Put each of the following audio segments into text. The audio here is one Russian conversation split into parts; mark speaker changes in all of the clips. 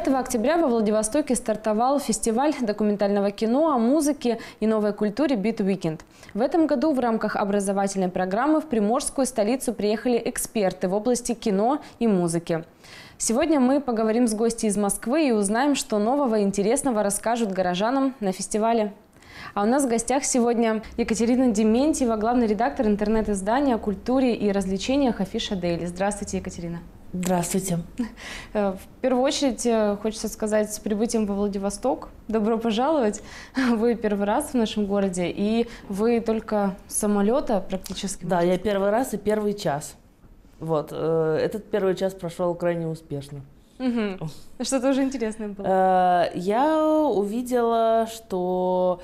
Speaker 1: 5 октября во Владивостоке стартовал фестиваль документального кино о музыке и новой культуре «Бит Уикенд». В этом году в рамках образовательной программы в Приморскую столицу приехали эксперты в области кино и музыки. Сегодня мы поговорим с гостями из Москвы и узнаем, что нового и интересного расскажут горожанам на фестивале. А у нас в гостях сегодня Екатерина Дементьева, главный редактор интернет-издания о культуре и развлечениях «Афиша Дейли». Здравствуйте, Екатерина. Здравствуйте. Э, в первую очередь э, хочется сказать с прибытием во Владивосток. Добро пожаловать. Вы первый раз в нашем городе, и вы только с самолета практически. Да, я первый раз и первый час.
Speaker 2: Вот, э, этот первый час прошел крайне успешно.
Speaker 1: Угу. Что-то уже интересное
Speaker 2: было. Я увидела, что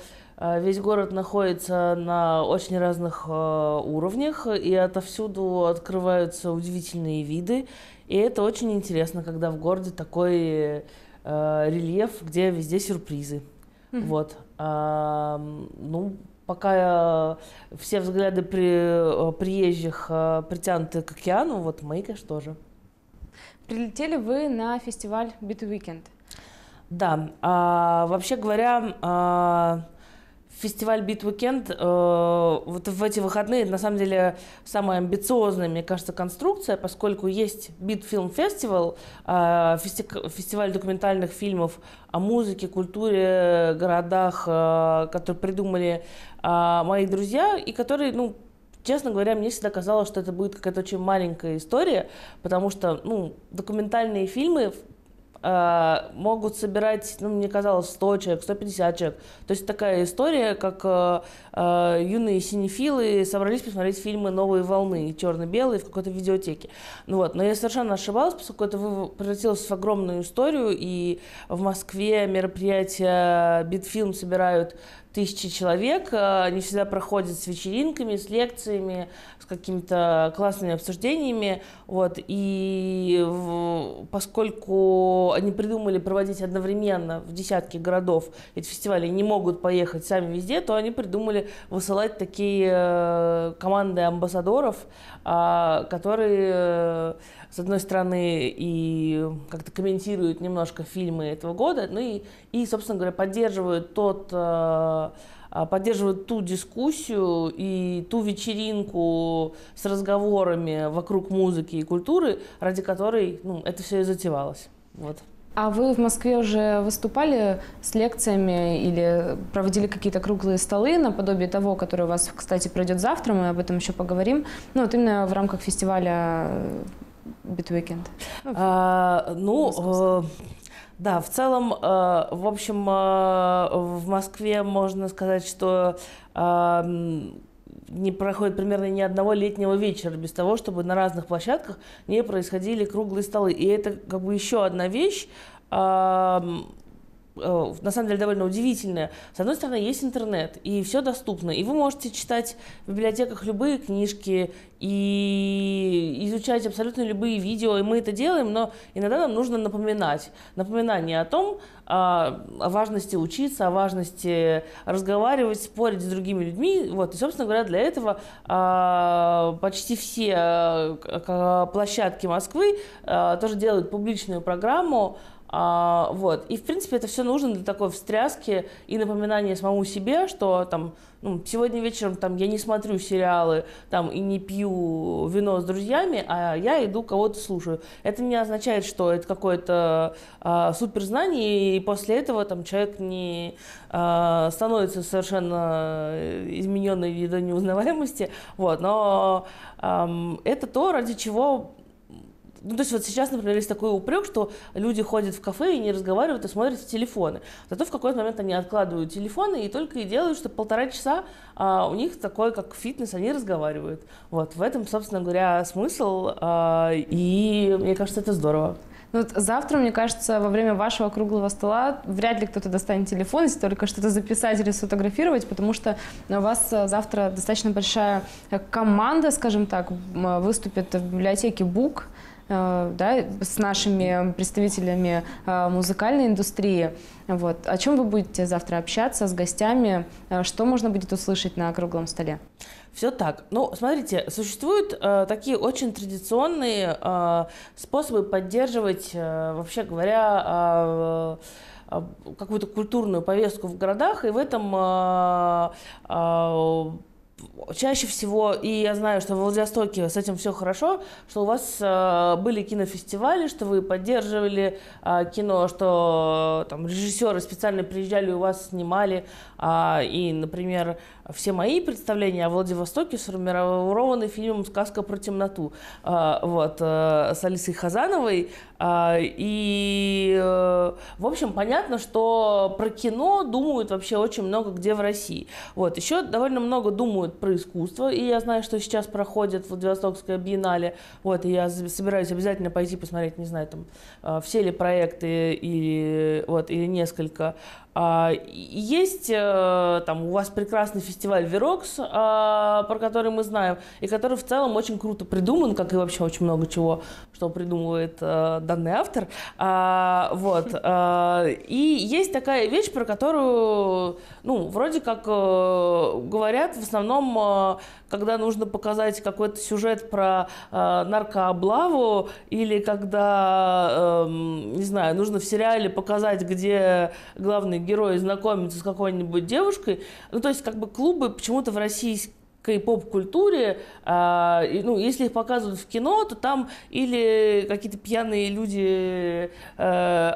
Speaker 2: Весь город находится на очень разных уровнях, и отовсюду открываются удивительные виды. И это очень интересно, когда в городе такой э, рельеф, где везде сюрпризы. Mm-hmm. Вот. А, ну, пока э, все взгляды при, э, приезжих э, притянуты к океану, вот мои, конечно, тоже.
Speaker 1: Прилетели вы на фестиваль Бит Weekend.
Speaker 2: Да, а, вообще говоря, а, фестиваль Бит Уикенд э, вот в эти выходные, на самом деле, самая амбициозная, мне кажется, конструкция, поскольку есть Бит Фильм Фестивал, э, фести фестиваль документальных фильмов о музыке, культуре, городах, э, которые придумали э, мои друзья, и которые, ну, честно говоря, мне всегда казалось, что это будет какая-то очень маленькая история, потому что, ну, документальные фильмы Э, могут собирать, ну, мне казалось, 100 человек, 150 человек. То есть такая история, как э, э, юные синефилы собрались посмотреть фильмы «Новые волны», черно-белые, в какой-то видеотеке. Ну вот, но я совершенно ошибалась, поскольку это превратилось в огромную историю, и в Москве мероприятия «Битфильм» собирают тысячи человек. Э, они всегда проходят с вечеринками, с лекциями, с какими-то классными обсуждениями. Вот. И поскольку они придумали проводить одновременно в десятки городов эти фестивали не могут поехать сами везде, то они придумали высылать такие э, команды амбассадоров, а, которые э, с одной стороны, и как-то комментируют немножко фильмы этого года, ну и, и собственно говоря, поддерживают тот э, а, поддерживают ту дискуссию и ту вечеринку с разговорами вокруг музыки и культуры, ради которой ну, это все и затевалось. Вот.
Speaker 1: А вы в Москве уже выступали с лекциями или проводили какие-то круглые столы наподобие того, который у вас, кстати, пройдет завтра, мы об этом еще поговорим. Ну, вот именно в рамках фестиваля Bitweekend? Ну, а, ну, э,
Speaker 2: да, в целом, э, в общем, э, в Москве можно сказать, что не проходит примерно ни одного летнего вечера без того, чтобы на разных площадках не происходили круглые столы. И это как бы еще одна вещь, Э, на самом деле довольно удивительное. С одной стороны, есть интернет, и все доступно, и вы можете читать в библиотеках любые книжки и изучать абсолютно любые видео, и мы это делаем, но иногда нам нужно напоминать. Напоминание о том, а, о важности учиться, о важности разговаривать, спорить с другими людьми. Вот. И, собственно говоря, для этого а, почти все а, площадки Москвы тоже делают публичную программу а, вот. И, в принципе, это все нужно для такой встряски и напоминания самому себе, что там, ну, сегодня вечером там, я не смотрю сериалы там, и не пью вино с друзьями, а я иду кого-то слушаю. Это не означает, что это какое-то а, суперзнание, и после этого там, человек не а, становится совершенно измененной до неузнаваемости. Вот. Но а, это то, ради чего ну, то есть вот сейчас, например, есть такой упрек, что люди ходят в кафе и не разговаривают, а смотрят в телефоны. Зато в какой-то момент они откладывают телефоны и только и делают, что полтора часа а, у них такое, как фитнес, они разговаривают. Вот, в этом, собственно говоря, смысл,
Speaker 1: а, и мне кажется, это здорово. Ну, вот завтра, мне кажется, во время вашего круглого стола вряд ли кто-то достанет телефон, если только что-то записать или сфотографировать, потому что у вас а, завтра достаточно большая э, команда, скажем так, выступит в библиотеке БУК. Э, да, с нашими представителями э, музыкальной индустрии. Вот. О чем вы будете завтра общаться с гостями? Э, что можно будет услышать на круглом столе?
Speaker 2: Все так. Ну, смотрите, существуют э, такие очень традиционные э, способы поддерживать, э, вообще говоря, э, какую-то культурную повестку в городах, и в этом э, э, чаще всего, и я знаю, что в Владивостоке с этим все хорошо, что у вас э, были кинофестивали, что вы поддерживали э, кино, что э, там режиссеры специально приезжали, у вас снимали, э, и, например, все мои представления о Владивостоке сформированы фильмом «Сказка про темноту» э, вот, э, с Алисой Хазановой, э, и, э, в общем, понятно, что про кино думают вообще очень много где в России. Вот, еще довольно много думают про искусство, и я знаю, что сейчас проходит в Владивостокская биеннале, вот, и я собираюсь обязательно пойти посмотреть, не знаю, там, а, все ли проекты или, вот, или несколько. А, есть э, там у вас прекрасный фестиваль Верокс, а, про который мы знаем, и который в целом очень круто придуман, как и вообще очень много чего, что придумывает э, данный автор. Вот. И есть такая вещь, про которую, ну, вроде как э, говорят в основном потом, э, когда нужно показать какой-то сюжет про э, наркооблаву, или когда, эм, не знаю, нужно в сериале показать, где главный герой знакомится с какой-нибудь девушкой, ну, то есть, как бы клубы почему-то в России кей-поп-культуре, а, ну, если их показывают в кино, то там или какие-то пьяные люди а,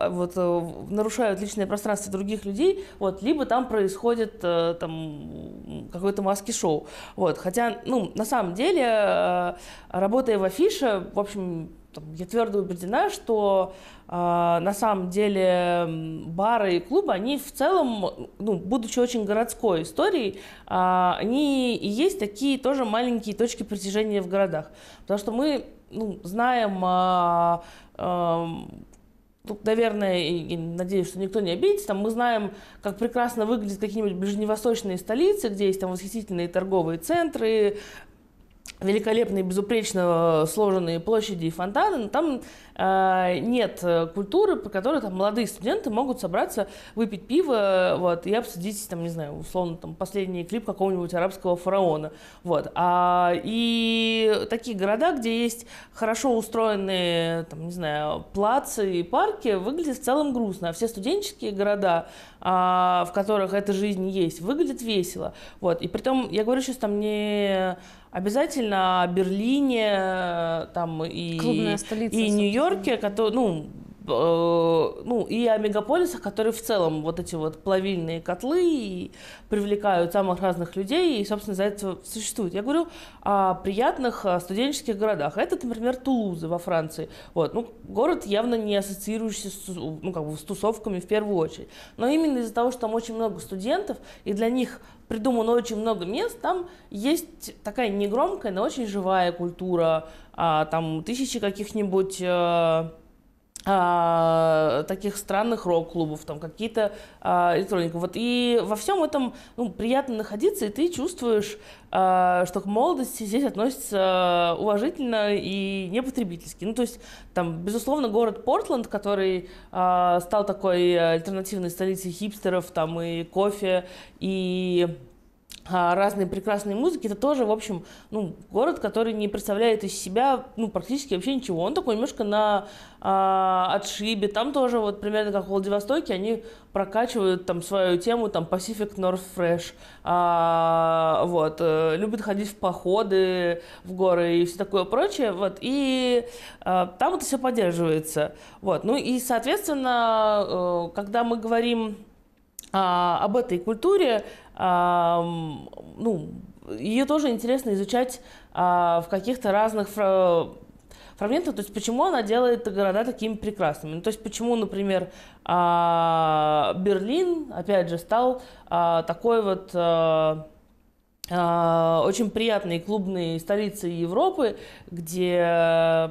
Speaker 2: а, вот, э, нарушают личное пространство других людей, вот, либо там происходит а, там, какое-то маски-шоу. Вот, хотя, ну, на самом деле, а, работая в афише, в общем, там, я твердо убеждена, что э, на самом деле бары и клубы, они в целом, ну, будучи очень городской историей, э, они и есть такие тоже маленькие точки притяжения в городах. Потому что мы ну, знаем э, э, Тут, наверное, и, и надеюсь, что никто не обидится, там мы знаем, как прекрасно выглядят какие-нибудь ближневосточные столицы, где есть там восхитительные торговые центры, великолепные, безупречно э, сложенные площади и фонтаны, но там э, нет э, культуры, по которой там молодые студенты могут собраться, выпить пиво, вот, и обсудить, там, не знаю, условно, там, последний клип какого-нибудь арабского фараона, вот. А, и такие города, где есть хорошо устроенные, там, не знаю, плацы и парки, выглядят в целом грустно, а все студенческие города, э, в которых эта жизнь есть, выглядят весело, вот. И притом, я говорю сейчас там не Обязательно о Берлине э, там, и, и Нью-Йорке, которые, ну, Э, ну, и о мегаполисах, которые в целом вот эти вот плавильные котлы привлекают самых разных людей, и, собственно, за это существует. Я говорю о приятных студенческих городах. Это, например, Тулуза во Франции. Вот, ну, город явно не ассоциирующийся с, ну, как бы с тусовками в первую очередь. Но именно из-за того, что там очень много студентов, и для них придумано очень много мест, там есть такая негромкая, но очень живая культура, а, там тысячи каких-нибудь э, а, таких странных рок-клубов, там какие-то а, электроники. Вот и во всем этом ну, приятно находиться, и ты чувствуешь, а, что к молодости здесь относятся уважительно и непотребительски. Ну, то есть, там, безусловно, город Портленд, который а, стал такой альтернативной столицей хипстеров, там и кофе, и а, разные прекрасные музыки, это тоже, в общем, ну, город, который не представляет из себя, ну, практически вообще ничего. Он такой немножко на э, отшибе. Там тоже, вот, примерно как в Владивостоке, они прокачивают там свою тему, там, Pacific North Fresh. А, э, вот, любят ходить в походы в горы и все такое прочее. Вот, и э, там это все поддерживается. Вот, ну, и, соответственно, э, когда мы говорим а, об этой культуре, ну, ее тоже интересно изучать а, в каких-то разных фрагментах, то есть почему она делает города такими прекрасными. Ну, то есть почему, например, а, Берлин, опять же, стал а, такой вот очень приятной клубной столицей Европы, где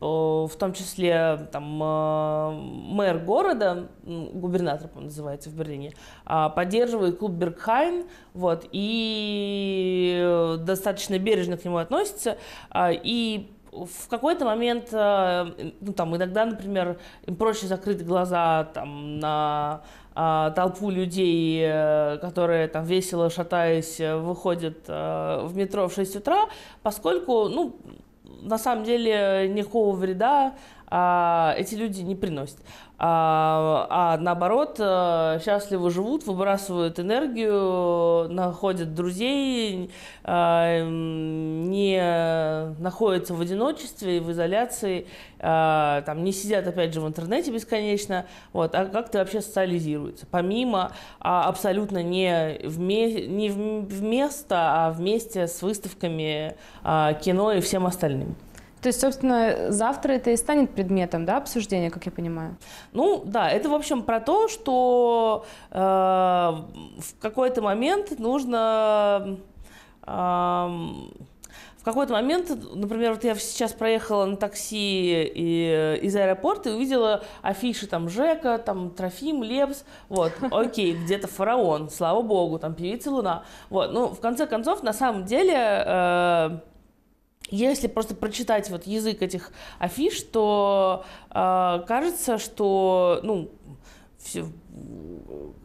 Speaker 2: в том числе там, э, мэр города, губернатор, по называется, в Берлине, а, поддерживает клуб Бергхайн, вот, и достаточно бережно к нему относится, а, и в какой-то момент, э, ну, там, иногда, например, им проще закрыть глаза там, на а, толпу людей, э, которые там весело шатаясь выходят в метро в 6 утра, поскольку, ну, на самом деле э, никакого вреда а, эти люди не приносят. А, а наоборот, э, счастливо живут, выбрасывают энергию, находят друзей, э, не находятся в одиночестве, в изоляции, э, там, не сидят, опять же, в интернете бесконечно, вот, а как ты вообще социализируется? Помимо а, абсолютно не, вме, не вместо, а вместе с выставками кино и всем
Speaker 1: остальным. То есть, собственно, завтра это и станет предметом да, обсуждения, как я понимаю?
Speaker 2: Ну, да, это, в общем, про то, что э, в какой-то момент нужно... Э, в какой-то момент, например, вот я сейчас проехала на такси и, из аэропорта и увидела афиши там Жека, там Трофим, Лепс, вот, окей, где-то фараон, слава богу, там певица Луна, вот, ну, в конце концов, на самом деле... Э, если просто прочитать вот язык этих афиш, то э, кажется, что ну, все,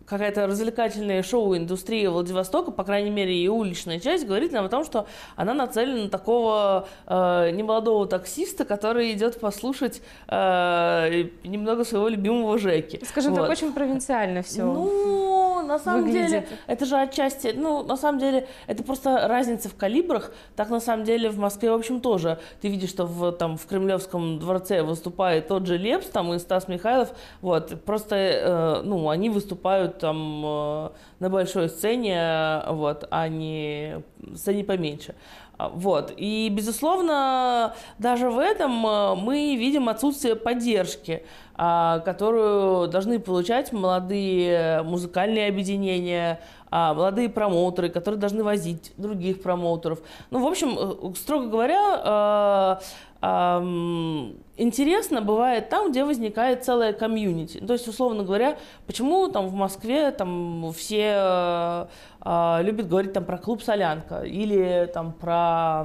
Speaker 2: какая-то развлекательная шоу-индустрия Владивостока, по крайней мере, и уличная часть, говорит нам о том, что она нацелена на такого э, немолодого таксиста, который идет послушать э, немного своего любимого Жеки. Скажем вот. так, очень
Speaker 1: провинциально все. Ну, на самом выглядит. деле, это же
Speaker 2: отчасти, ну, на самом деле, это просто разница в калибрах. Так, на самом деле, в Москве, в общем, тоже. Ты видишь, что в, там, в Кремлевском дворце выступает тот же Лепс, там, и Стас Михайлов. Вот, просто, э, ну, они выступают там э, на большой сцене, вот, а не сцене поменьше. А, вот. И, безусловно, даже в этом э, мы видим отсутствие поддержки, а, которую должны получать молодые музыкальные объединения, а, молодые промоутеры, которые должны возить других промоутеров. Ну, в общем, э, строго говоря, э, Интересно бывает там, где возникает целая комьюнити. То есть, условно говоря, почему там в Москве там все э, э, любят говорить там про клуб «Солянка» или там про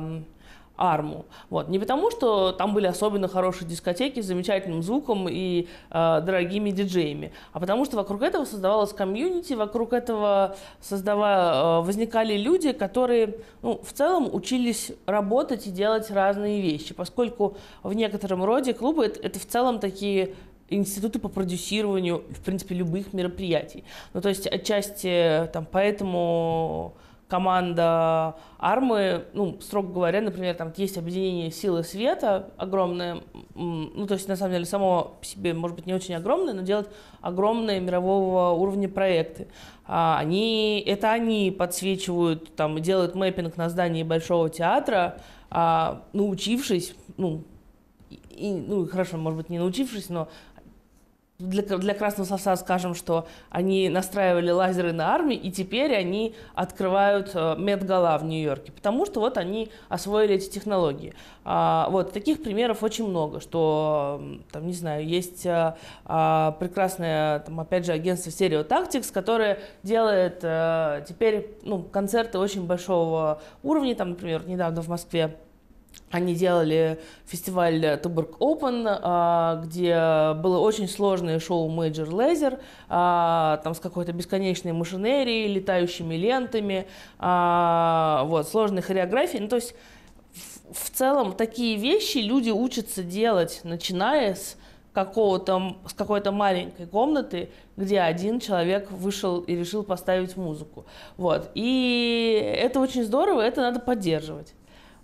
Speaker 2: арму. Вот. Не потому, что там были особенно хорошие дискотеки с замечательным звуком и э, дорогими диджеями, а потому что вокруг этого создавалась комьюнити, вокруг этого создава, э, возникали люди, которые ну, в целом учились работать и делать разные вещи, поскольку в некотором роде клубы это, это в целом такие институты по продюсированию, в принципе, любых мероприятий. Ну, то есть отчасти э, там поэтому команда армы, ну, строго говоря, например, там есть объединение силы света огромное, ну, то есть, на самом деле, само себе, может быть, не очень огромное, но делать огромные мирового уровня проекты. А они, это они подсвечивают, там, делают мэппинг на здании Большого театра, а, научившись, ну, и, ну, хорошо, может быть, не научившись, но для, для Красного Совса скажем, что они настраивали лазеры на армии, и теперь они открывают э, медгала в Нью-Йорке, потому что вот они освоили эти технологии. А, вот, таких примеров очень много, что, там, не знаю, есть а, а, прекрасное, там, опять же, агентство Stereo Tactics, которое делает а, теперь ну, концерты очень большого уровня, там, например, недавно в Москве они делали фестиваль Тубург Open, а, где было очень сложное шоу Major Laser, а, там с какой-то бесконечной машинерией, летающими лентами, а, вот, сложной хореографией. Ну, то есть в целом такие вещи люди учатся делать, начиная с какого-то, с какой-то маленькой комнаты, где один человек вышел и решил поставить музыку. Вот. И это очень здорово, это надо поддерживать.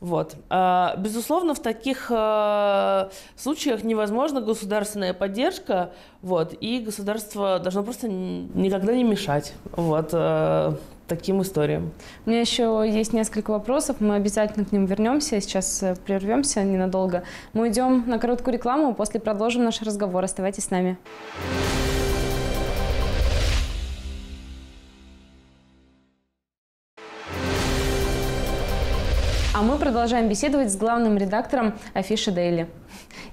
Speaker 2: Вот. А, безусловно, в таких а, случаях невозможна государственная поддержка,
Speaker 1: вот, и государство должно просто
Speaker 2: никогда не мешать. Вот а, таким историям.
Speaker 1: У меня еще есть несколько вопросов. Мы обязательно к ним вернемся. Сейчас э, прервемся ненадолго. Мы идем на короткую рекламу, после продолжим наш разговор. Оставайтесь с нами. А мы продолжаем беседовать с главным редактором Афиши Дейли.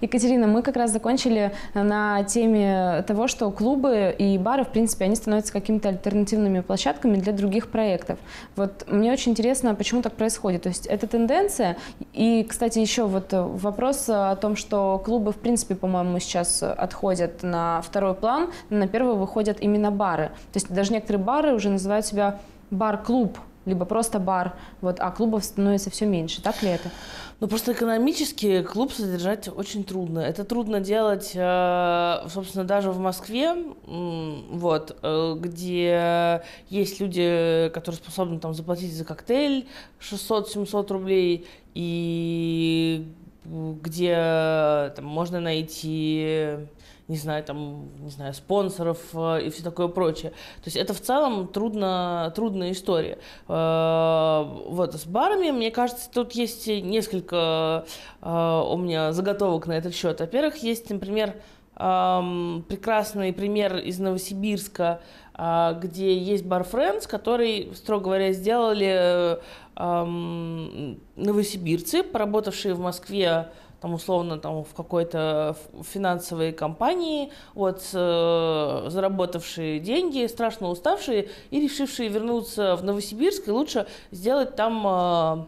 Speaker 1: Екатерина, мы как раз закончили э, на теме того, что клубы и бары, в принципе, они становятся какими-то альтернативными площадками для других проектов. Вот мне очень интересно, а почему так происходит. То есть это тенденция. И, кстати, еще вот э, вопрос о том, что клубы, в принципе, по-моему, сейчас отходят на второй план, на первый выходят именно бары. То есть даже некоторые бары уже называют себя бар-клуб, либо просто бар, вот, а клубов становится все меньше. Так ли это? Ну, просто
Speaker 2: экономически клуб содержать очень трудно. Это трудно делать, э, собственно, даже в Москве, вот, э, где есть люди, которые способны там заплатить за коктейль 600-700 рублей, и где э, там, можно найти не знаю, там, не знаю, спонсоров э, и все такое прочее. То есть это в целом трудно, трудная история. Э, вот, с барами, мне кажется, тут есть несколько э, у меня заготовок на этот счет. Во-первых, есть, например, прекрасный пример из Новосибирска, где есть бар Friends, который, строго говоря, сделали новосибирцы, поработавшие в Москве там условно там в какой-то финансовой компании, вот э, заработавшие деньги, страшно уставшие и решившие вернуться в Новосибирск и лучше сделать там э,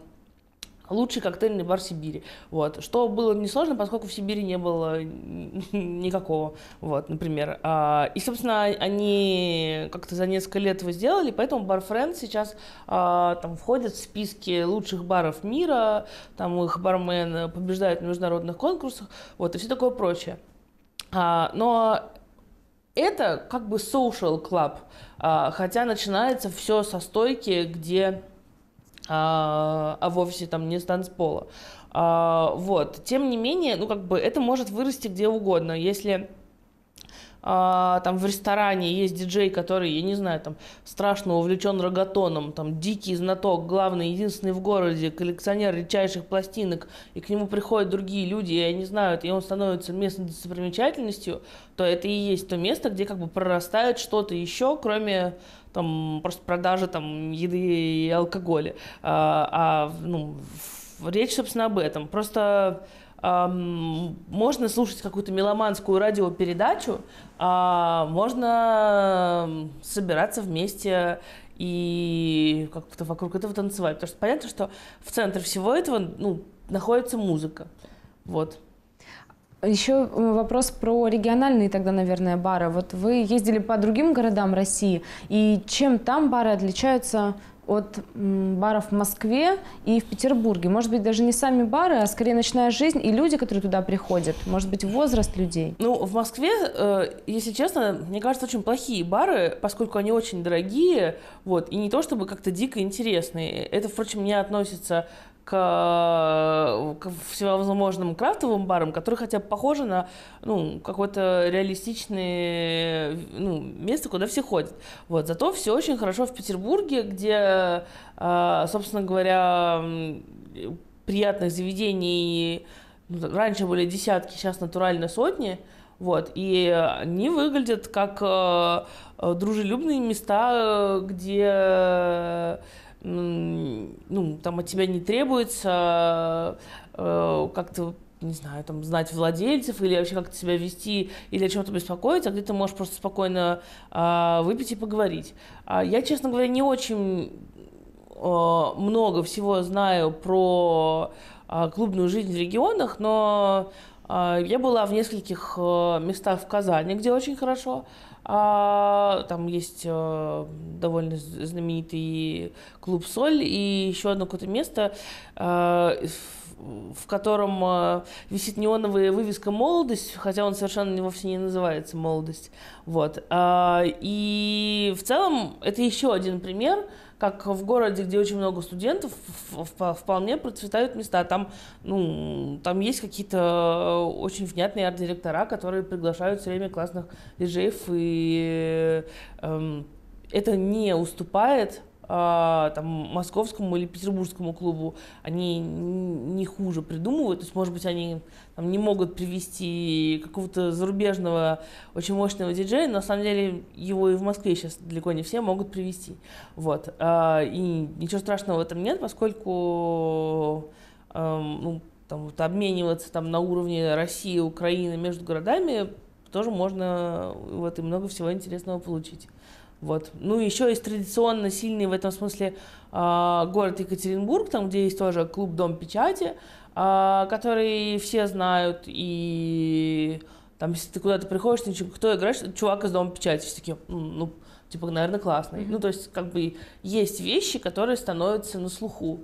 Speaker 2: Лучший коктейльный бар Сибири. Вот. Что было несложно, поскольку в Сибири не было никакого, вот, например. А, и, собственно, они как-то за несколько лет его сделали, поэтому Бар Френд сейчас а, там входит в списки лучших баров мира, там их бармен побеждают на международных конкурсах, вот, и все такое прочее. А, но это как бы social club, хотя начинается все со стойки, где а, а вовсе там не с танцпола. А, вот. Тем не менее, ну как бы это может вырасти где угодно. Если а, там в ресторане есть диджей, который, я не знаю, там страшно увлечен рогатоном, там дикий знаток, главный, единственный в городе, коллекционер редчайших пластинок, и к нему приходят другие люди, и они знают, и он становится местной достопримечательностью, то это и есть то место, где как бы прорастает что-то еще, кроме там просто продажи там еды и алкоголя. А, а ну, речь, собственно, об этом. Просто можно слушать какую-то меломанскую радиопередачу, а можно собираться вместе и как-то вокруг этого танцевать. Потому что понятно, что в центре всего этого ну, находится музыка. Вот.
Speaker 1: Еще э, вопрос про региональные тогда, наверное, бары. Вот вы ездили по другим городам России, и чем там бары отличаются от баров в Москве и в Петербурге. Может быть, даже не сами бары, а скорее ночная жизнь и люди, которые туда приходят. Может быть, возраст людей.
Speaker 2: Ну, в Москве, э, если честно, мне кажется, очень плохие бары, поскольку они очень дорогие, вот, и не то чтобы как-то дико интересные. Это, впрочем, не относится к, э, к всевозможным крафтовым барам, которые хотя бы похожи на ну, какое-то реалистичное ну, место, куда все ходят. Вот. Зато все очень хорошо в Петербурге, где, э, собственно говоря, приятных заведений ну, раньше были десятки, сейчас натурально сотни. Вот, и они выглядят как э, э дружелюбные места, где ну, там от тебя не требуется э, как-то не знаю, там, знать владельцев или вообще как-то себя вести или о чем-то беспокоиться, а где ты можешь просто спокойно э, выпить и поговорить. А я, честно говоря, не очень э, много всего знаю про э, клубную жизнь в регионах, но э, я была в нескольких э, местах в Казани, где очень хорошо. А, там есть э, довольно знаменитый клуб Соль и еще одно какое-то место, э, в, котором э, висит неоновая вывеска Молодость, хотя он совершенно вовсе не называется Молодость. Вот. А, и в целом это еще один пример так в городе, где очень много студентов, вполне процветают места. Там, ну, там есть какие-то э, очень внятные арт-директора, которые приглашают все время классных диджеев, и эм, это не уступает а, там, московскому или петербургскому клубу, они не хуже придумывают. То есть, может быть, они там, не могут привести какого-то зарубежного очень мощного диджея, но на самом деле его и в Москве сейчас далеко не все могут привести. Вот. А, и ничего страшного в этом нет, поскольку а, ну, там, вот, обмениваться там, на уровне России, Украины между городами тоже можно вот и много всего интересного получить. Вот. Ну, еще есть традиционно сильный в этом смысле э, город Екатеринбург, там, где есть тоже клуб «Дом печати», э, который все знают, и там, если ты куда-то приходишь, ты, кто играешь, чувак из «Дома печати», все такие, ну, типа, наверное, классный. Mm-hmm. Ну, то есть, как бы, есть вещи, которые становятся на слуху.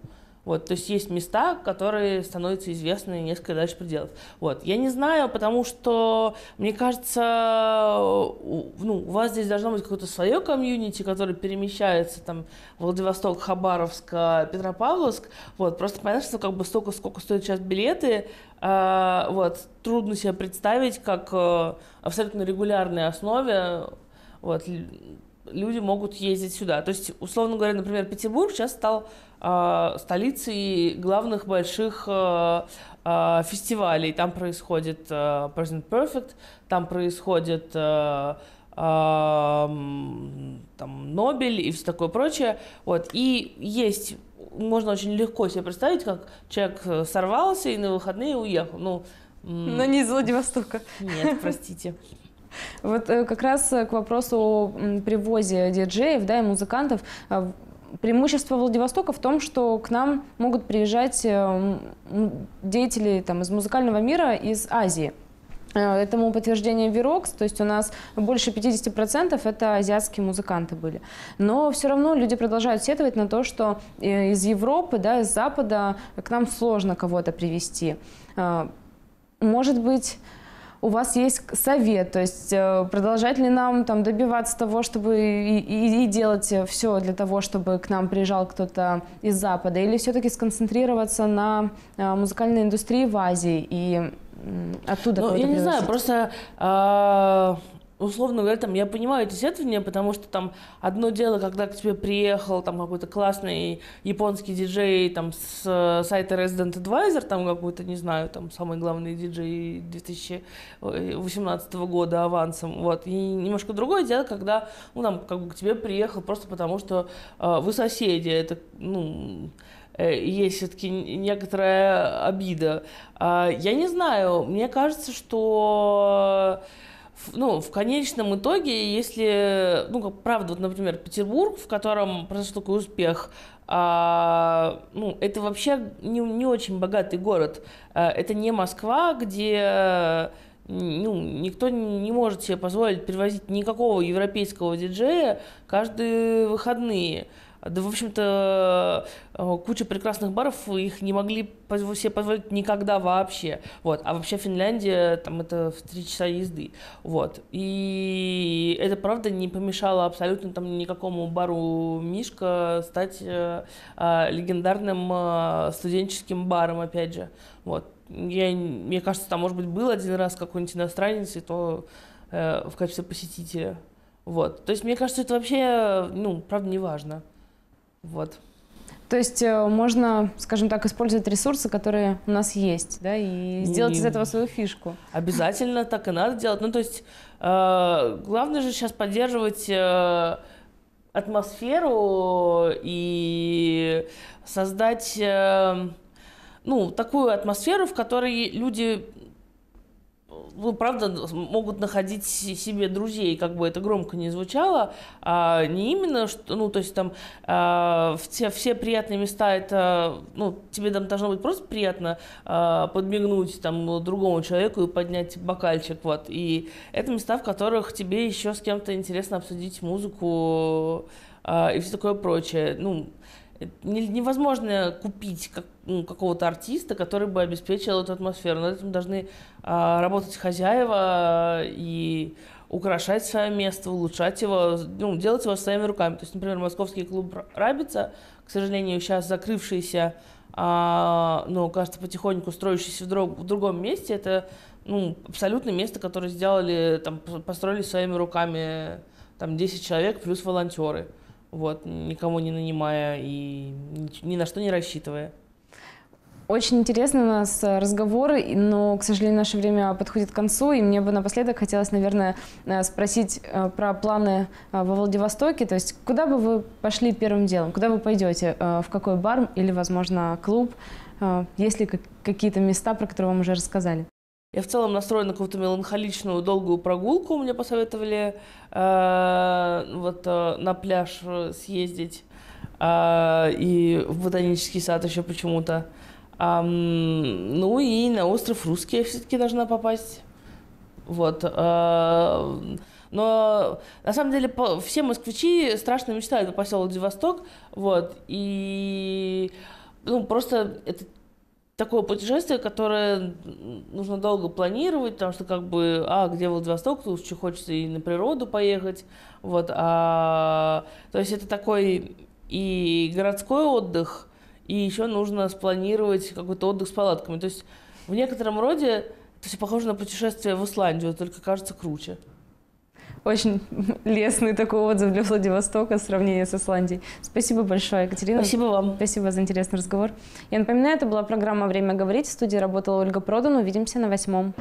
Speaker 2: Вот, то есть есть места, которые становятся известны несколько дальше пределов. Вот, я не знаю, потому что, мне кажется, ну, у вас здесь должно быть какое-то свое комьюнити, которое перемещается там Владивосток, Хабаровск, а, Петропавловск. Вот, просто понятно, что как бы столько, сколько стоят сейчас билеты, э, вот, трудно себе представить, как э, абсолютно регулярной основе вот, люди могут ездить сюда. То есть, условно говоря, например, Петербург сейчас стал а, столицы и главных больших а, а, фестивалей. Там происходит Present Perfect, там происходит там Нобель и все такое прочее. Вот. И есть, можно очень легко себе представить, как человек э, сорвался и на выходные уехал. Ну, но не из
Speaker 1: Владивостока. Нет,
Speaker 2: простите.
Speaker 1: Вот э, как раз э, к вопросу о привозе диджеев да, и музыкантов преимущество Владивостока в том, что к нам могут приезжать э, деятели там, из музыкального мира из Азии. Э, этому подтверждение Вирокс, то есть у нас больше 50% это азиатские музыканты были. Но все равно люди продолжают сетовать на то, что э, из Европы, да, из Запада к нам сложно кого-то привести. Может быть, у вас есть совет, то есть э, продолжать ли нам там добиваться того, чтобы и, и, и делать э, все для того, чтобы к нам приезжал кто-то из Запада, или все-таки сконцентрироваться на э, музыкальной индустрии в Азии и оттуда? Ну, я не знаю,
Speaker 2: просто а, условно говоря, там, я понимаю эти сетования, потому что там одно дело, когда к тебе приехал там какой-то классный японский диджей там с э, сайта Resident Advisor, там какой-то, не знаю, там самый главный диджей 2018 года авансом, вот. И немножко другое дело, когда, ну, там, как бы к тебе приехал просто потому, что э, вы соседи, это, ну, э, есть все-таки некоторая обида. А, я не знаю, мне кажется, что ну, в конечном итоге, если, ну, как правда, вот, например, Петербург, в котором произошел такой успех, а, ну, это вообще не, не очень богатый город. А, это не Москва, где ну, никто не может себе позволить перевозить никакого европейского диджея каждые выходные. Да, в общем-то, э, куча прекрасных баров их не могли себе позволить никогда вообще. Вот. А вообще Финляндия, там это в три часа езды. Вот. И это, правда, не помешало абсолютно там никакому бару Мишка стать э, э, легендарным э, студенческим баром, опять же. Вот. Я, мне кажется, там, может быть, был один раз какой-нибудь иностранец, и то э, в качестве посетителя. Вот. То есть, мне кажется, это вообще, э, ну, правда, не важно. Вот.
Speaker 1: То есть э, можно, скажем так, использовать ресурсы, которые у нас есть, да, и сделать и из этого свою фишку.
Speaker 2: Обязательно так и надо делать. Ну, то есть э, главное же сейчас поддерживать э, атмосферу и создать, э, ну, такую атмосферу, в которой люди ну, правда, могут находить себе друзей, как бы это громко не звучало, а не именно, что, ну, то есть там а, все, все приятные места, это, ну, тебе там должно быть просто приятно а, подмигнуть там другому человеку и поднять бокальчик, вот, и это места, в которых тебе еще с кем-то интересно обсудить музыку а, и все такое прочее, ну, невозможно купить как, ну, какого-то артиста, который бы обеспечил эту атмосферу. На этом должны а, работать хозяева и украшать свое место, улучшать его, ну, делать его своими руками. То есть, например, московский клуб «Рабица», к сожалению, сейчас закрывшийся, а, ну, кажется, потихоньку строящийся в, друг, в другом месте, это ну, абсолютно место, которое сделали, там, построили своими руками там 10 человек плюс волонтеры вот, никого не нанимая и ни на что не рассчитывая.
Speaker 1: Очень интересны у нас э, разговоры, но, к сожалению, наше время подходит к концу, и мне бы напоследок хотелось, наверное, э, спросить э, про планы во Владивостоке. То есть, куда бы вы пошли первым делом? Куда вы пойдете? В какой бар или, возможно, клуб? Есть ли какие-то места, про которые вам уже рассказали?
Speaker 2: Я в целом настроена на какую-то меланхоличную долгую прогулку. Мне посоветовали э, вот э, на пляж э, съездить э, и в ботанический сад еще почему-то. Э, ну и на остров Русский я все-таки должна попасть. Вот. Э, но на самом деле по, все москвичи страшно мечтают о поселок Владивосток. Вот. И ну, просто это такое путешествие, которое нужно долго планировать, потому что как бы, а, где Владивосток, тут еще хочется и на природу поехать, вот, а, то есть это такой и городской отдых, и еще нужно спланировать какой-то отдых с палатками, то есть в некотором роде это все похоже на путешествие в Исландию, только кажется круче.
Speaker 1: Очень лестный такой отзыв для Владивостока в сравнении с Исландией. Спасибо большое, Екатерина. Спасибо вам. Спасибо за интересный разговор. Я напоминаю, это была программа «Время говорить». В студии работала Ольга Продан. Увидимся на восьмом.